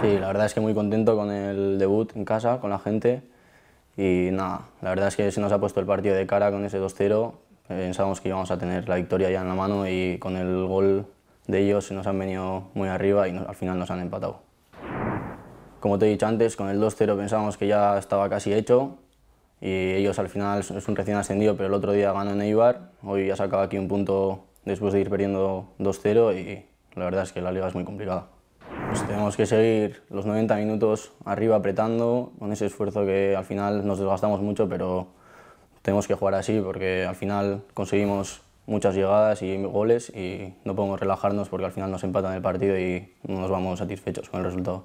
Sí, la verdad es que muy contento con el debut en casa, con la gente. Y nada, la verdad es que se nos ha puesto el partido de cara con ese 2-0. Pensábamos que íbamos a tener la victoria ya en la mano y con el gol de ellos se nos han venido muy arriba y al final nos han empatado. Como te he dicho antes, con el 2-0 pensábamos que ya estaba casi hecho y ellos al final es un recién ascendido, pero el otro día ganó en Eibar. Hoy ya sacaba aquí un punto después de ir perdiendo 2-0 y la verdad es que la liga es muy complicada. Pues tenemos que seguir los 90 minutos arriba apretando, con ese esfuerzo que al final nos desgastamos mucho, pero tenemos que jugar así porque al final conseguimos muchas llegadas y goles y no podemos relajarnos porque al final nos empatan el partido y no nos vamos satisfechos con el resultado.